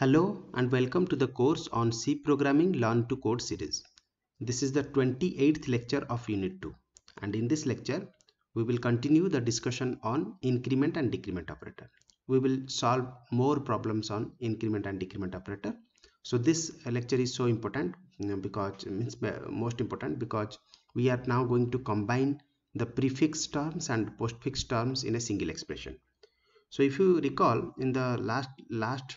Hello and welcome to the course on C programming Learn to Code series. This is the 28th lecture of Unit 2 and in this lecture we will continue the discussion on increment and decrement operator. We will solve more problems on increment and decrement operator. So this lecture is so important because it's uh, most important because we are now going to combine the prefix terms and postfix terms in a single expression. So if you recall in the last last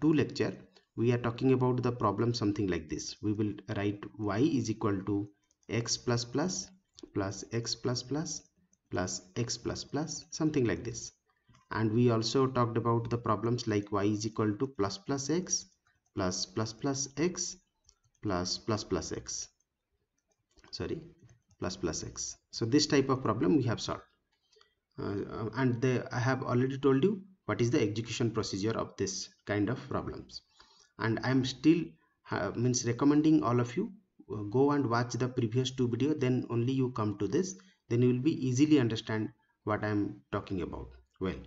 2 lecture we are talking about the problem something like this we will write y is equal to x plus plus plus x plus plus plus x plus plus something like this and we also talked about the problems like y is equal to plus plus x plus plus plus x plus plus plus x sorry plus plus x so this type of problem we have solved uh, and they, i have already told you what is the execution procedure of this kind of problems and i'm still uh, means recommending all of you uh, go and watch the previous two video then only you come to this then you will be easily understand what i'm talking about well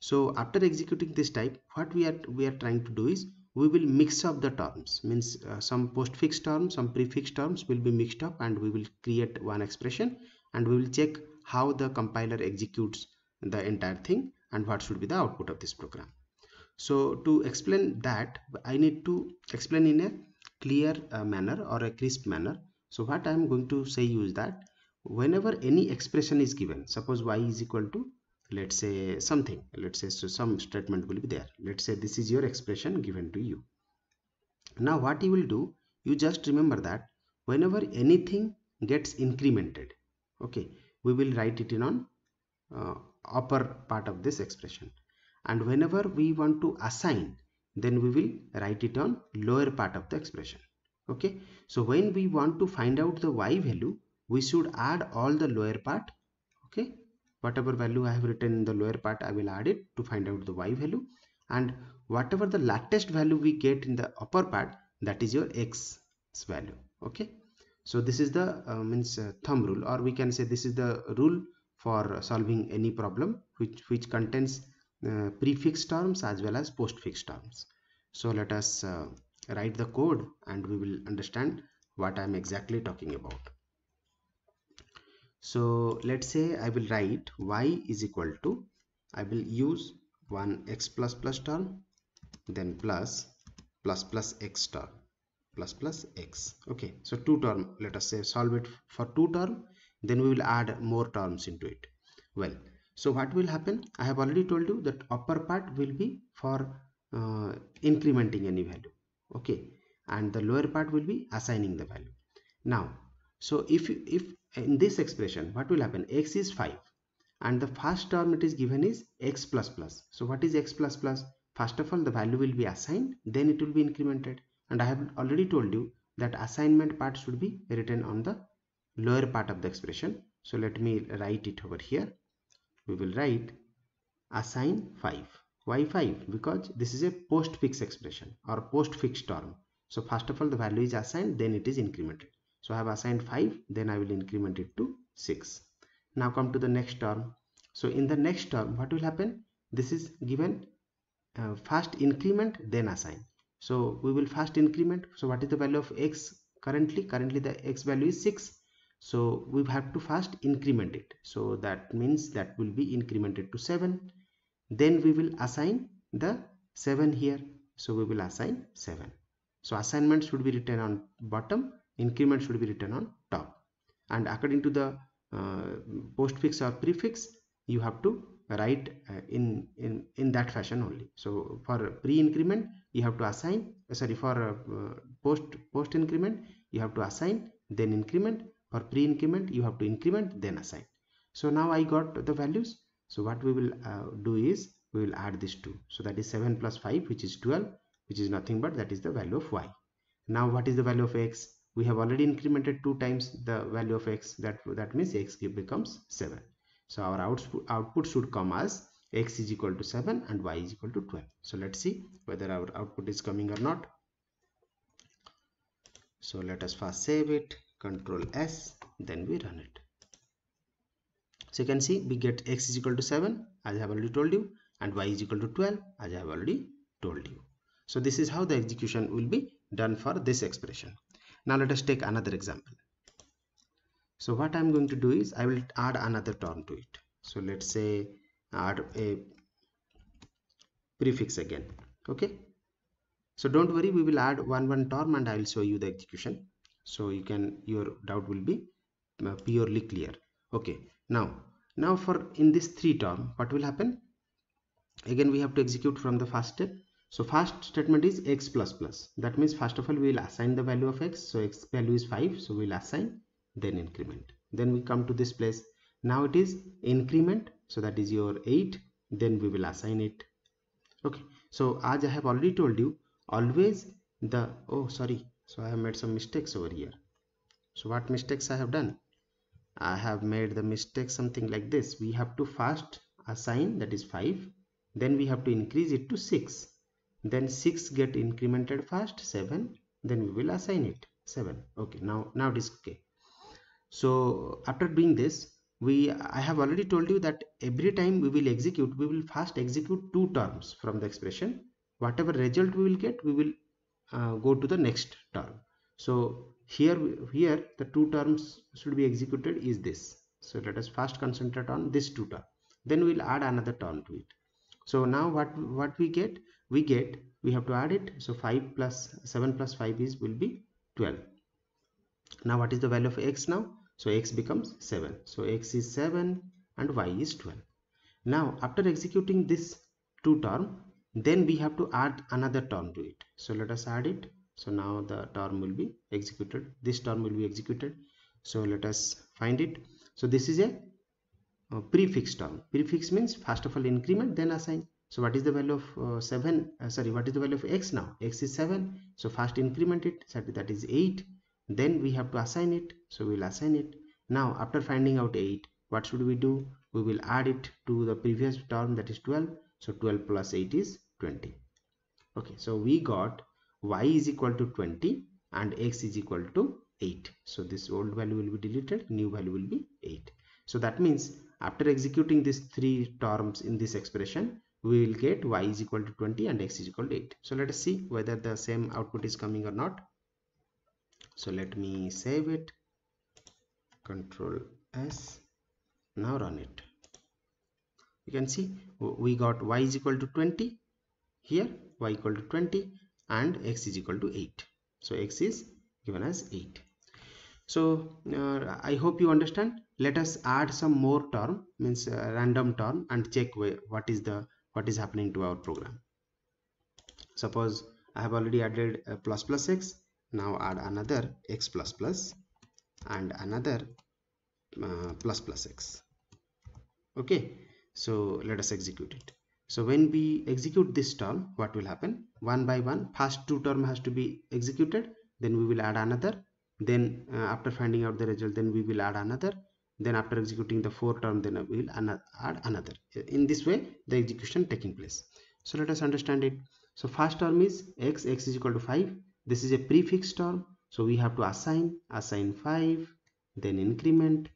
so after executing this type what we are we are trying to do is we will mix up the terms means uh, some postfix terms some prefix terms will be mixed up and we will create one expression and we will check how the compiler executes the entire thing and what should be the output of this program. So to explain that I need to explain in a clear uh, manner or a crisp manner. So what I am going to say is that whenever any expression is given suppose y is equal to let's say something let's say so some statement will be there let's say this is your expression given to you now what you will do you just remember that whenever anything gets incremented okay we will write it in on uh, upper part of this expression and whenever we want to assign then we will write it on lower part of the expression okay so when we want to find out the y value we should add all the lower part okay whatever value i have written in the lower part i will add it to find out the y value and whatever the latest value we get in the upper part that is your x value okay so this is the uh, means uh, thumb rule or we can say this is the rule for solving any problem which, which contains uh, prefix terms as well as postfix terms. So let us uh, write the code and we will understand what I am exactly talking about. So let's say I will write y is equal to, I will use one x plus plus term, then plus, plus plus x term, plus plus x. Okay, so two term, let us say solve it for two term then we will add more terms into it well so what will happen i have already told you that upper part will be for uh, incrementing any value okay and the lower part will be assigning the value now so if if in this expression what will happen x is 5 and the first term it is given is x plus plus so what is x plus plus first of all the value will be assigned then it will be incremented and i have already told you that assignment part should be written on the lower part of the expression. So let me write it over here. We will write assign 5. Why 5? Because this is a postfix expression or postfix term. So first of all the value is assigned then it is incremented. So I have assigned 5 then I will increment it to 6. Now come to the next term. So in the next term what will happen? This is given uh, first increment then assign. So we will first increment. So what is the value of x currently? Currently the x value is 6 so we have to first increment it so that means that will be incremented to 7 then we will assign the 7 here so we will assign 7 so assignment should be written on bottom increment should be written on top and according to the uh, postfix or prefix you have to write uh, in in in that fashion only so for pre increment you have to assign sorry for uh, post post increment you have to assign then increment or pre-increment you have to increment then assign so now i got the values so what we will uh, do is we will add this 2 so that is 7 plus 5 which is 12 which is nothing but that is the value of y now what is the value of x we have already incremented two times the value of x that that means x cube becomes 7 so our output output should come as x is equal to 7 and y is equal to 12 so let's see whether our output is coming or not so let us first save it control S then we run it. So you can see we get x is equal to 7 as I have already told you and y is equal to 12 as I have already told you. So this is how the execution will be done for this expression. Now let us take another example. So what I'm going to do is I will add another term to it. So let's say add a prefix again. Okay. So don't worry, we will add one one term and I will show you the execution so you can your doubt will be uh, purely clear okay now now for in this three term what will happen again we have to execute from the first step so first statement is x plus plus that means first of all we will assign the value of x so x value is 5 so we'll assign then increment then we come to this place now it is increment so that is your 8 then we will assign it okay so as i have already told you always the oh sorry so I have made some mistakes over here so what mistakes I have done I have made the mistake something like this we have to first assign that is 5 then we have to increase it to 6 then 6 get incremented first 7 then we will assign it 7 okay now now it is okay so after doing this we I have already told you that every time we will execute we will first execute two terms from the expression whatever result we will get we will uh, go to the next term so here here the two terms should be executed is this so let us first concentrate on this two term then we'll add another term to it so now what what we get we get we have to add it so 5 plus 7 plus 5 is will be 12 now what is the value of x now so x becomes 7 so x is 7 and y is 12 now after executing this two term then we have to add another term to it so let us add it so now the term will be executed this term will be executed so let us find it so this is a, a prefix term prefix means first of all increment then assign so what is the value of uh, 7 uh, sorry what is the value of x now x is 7 so first increment it so that is 8 then we have to assign it so we'll assign it now after finding out 8 what should we do we will add it to the previous term that is 12 so 12 plus 8 is 20 okay so we got y is equal to 20 and x is equal to 8 so this old value will be deleted new value will be 8 so that means after executing these three terms in this expression we will get y is equal to 20 and x is equal to 8 so let us see whether the same output is coming or not so let me save it control s now run it you can see we got y is equal to 20 here y equal to 20 and x is equal to 8 so x is given as 8 so uh, i hope you understand let us add some more term means uh, random term and check what is the what is happening to our program suppose i have already added plus plus x now add another x plus plus and another uh, plus plus x okay so let us execute it so when we execute this term, what will happen? One by one, first two term has to be executed. Then we will add another. Then uh, after finding out the result, then we will add another. Then after executing the four term, then we will add another. In this way, the execution taking place. So let us understand it. So first term is x, x is equal to 5. This is a prefix term. So we have to assign, assign 5, then increment.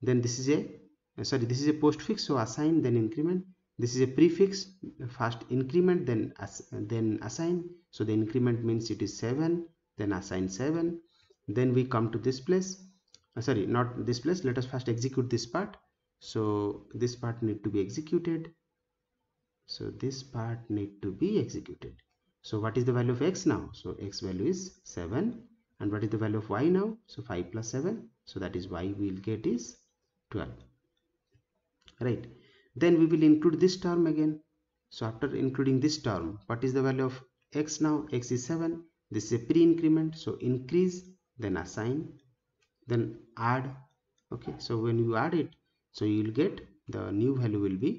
Then this is a, sorry, this is a postfix. So assign, then increment this is a prefix first increment then then assign so the increment means it is 7 then assign 7 then we come to this place uh, sorry not this place let us first execute this part so this part need to be executed so this part need to be executed so what is the value of x now so x value is 7 and what is the value of y now so 5 plus 7 so that is y we'll get is 12 right then we will include this term again so after including this term what is the value of x now x is 7 this is a pre-increment so increase then assign then add okay so when you add it so you will get the new value will be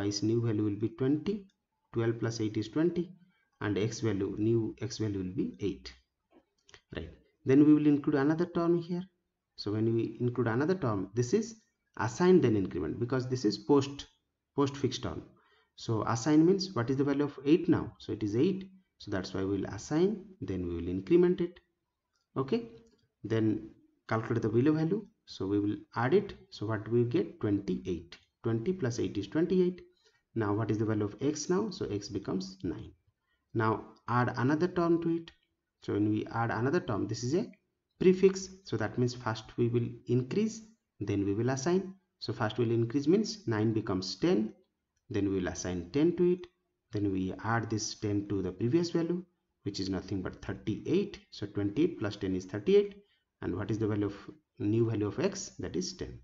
y's new value will be 20 12 plus 8 is 20 and x value new x value will be 8 right then we will include another term here so when we include another term this is assign then increment because this is post post fixed on so assign means what is the value of 8 now so it is 8 so that's why we will assign then we will increment it okay then calculate the below value so we will add it so what we get 28 20 plus 8 is 28 now what is the value of x now so x becomes 9 now add another term to it so when we add another term this is a prefix so that means first we will increase then we will assign so first we'll increase means 9 becomes 10 then we will assign 10 to it then we add this 10 to the previous value which is nothing but 38 so twenty 10 is 38 and what is the value of new value of x that is 10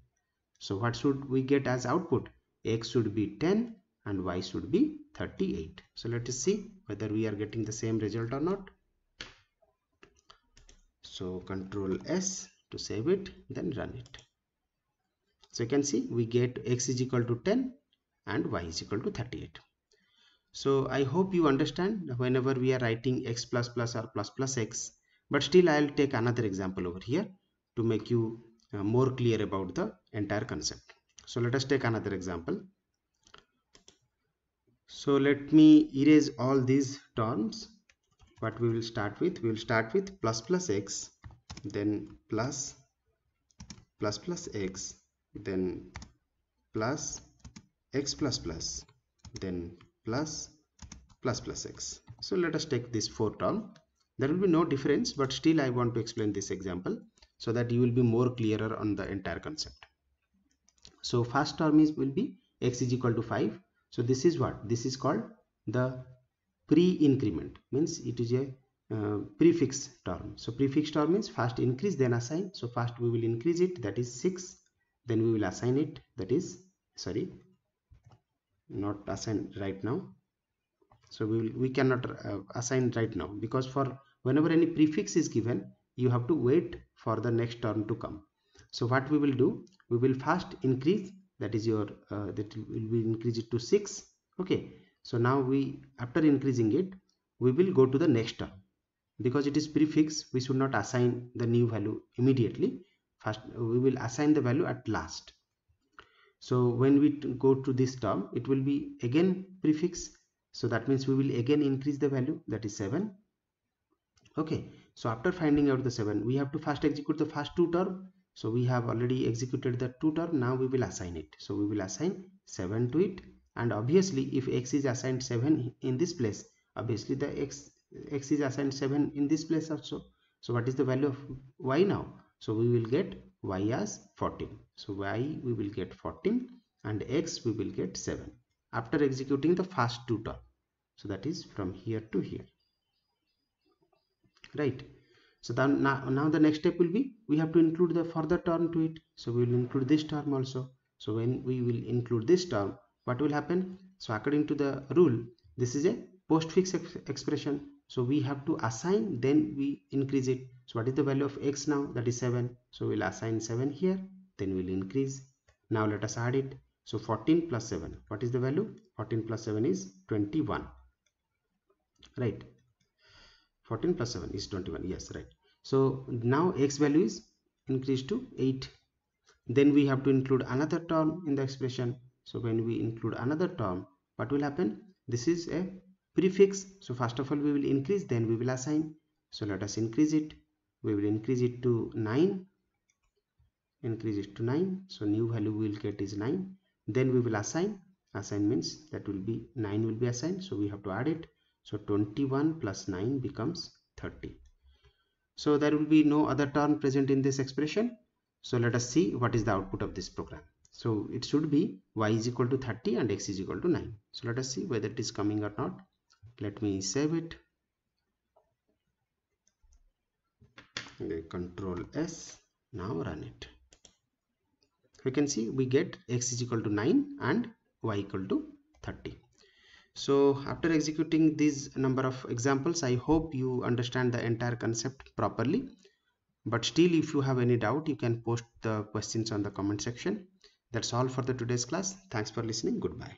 so what should we get as output x should be 10 and y should be 38 so let us see whether we are getting the same result or not so control s to save it then run it so you can see we get x is equal to 10 and y is equal to 38. So I hope you understand whenever we are writing x plus plus or plus plus x. But still I'll take another example over here to make you uh, more clear about the entire concept. So let us take another example. So let me erase all these terms. What we will start with, we will start with plus plus x, then plus plus plus x, then plus x plus plus then plus plus plus x so let us take this four term there will be no difference but still i want to explain this example so that you will be more clearer on the entire concept so first term is will be x is equal to 5 so this is what this is called the pre-increment means it is a uh, prefix term so prefix term means first increase then assign so first we will increase it that is 6 then we will assign it that is sorry not assign right now so we, will, we cannot uh, assign right now because for whenever any prefix is given you have to wait for the next term to come so what we will do we will first increase that is your uh, that will be increase it to 6 okay so now we after increasing it we will go to the next term because it is prefix we should not assign the new value immediately first we will assign the value at last so when we go to this term it will be again prefix so that means we will again increase the value that is 7 okay so after finding out the 7 we have to first execute the first two term so we have already executed the two term now we will assign it so we will assign 7 to it and obviously if x is assigned 7 in this place obviously the x x is assigned 7 in this place also so what is the value of y now so we will get y as 14. So y we will get 14 and x we will get 7 after executing the first two term. So that is from here to here. Right. So then now, now the next step will be we have to include the further term to it. So we will include this term also. So when we will include this term, what will happen? So according to the rule, this is a postfix ex expression so we have to assign then we increase it so what is the value of x now that is 7 so we'll assign 7 here then we'll increase now let us add it so 14 plus 7 what is the value 14 plus 7 is 21 right 14 plus 7 is 21 yes right so now x value is increased to 8 then we have to include another term in the expression so when we include another term what will happen this is a prefix so first of all we will increase then we will assign so let us increase it we will increase it to 9 increase it to 9 so new value we will get is 9 then we will assign assign means that will be 9 will be assigned so we have to add it so 21 plus 9 becomes 30 so there will be no other term present in this expression so let us see what is the output of this program so it should be y is equal to 30 and x is equal to 9 so let us see whether it is coming or not let me save it okay, control s now run it we can see we get x is equal to 9 and y equal to 30 so after executing these number of examples i hope you understand the entire concept properly but still if you have any doubt you can post the questions on the comment section that's all for the today's class thanks for listening goodbye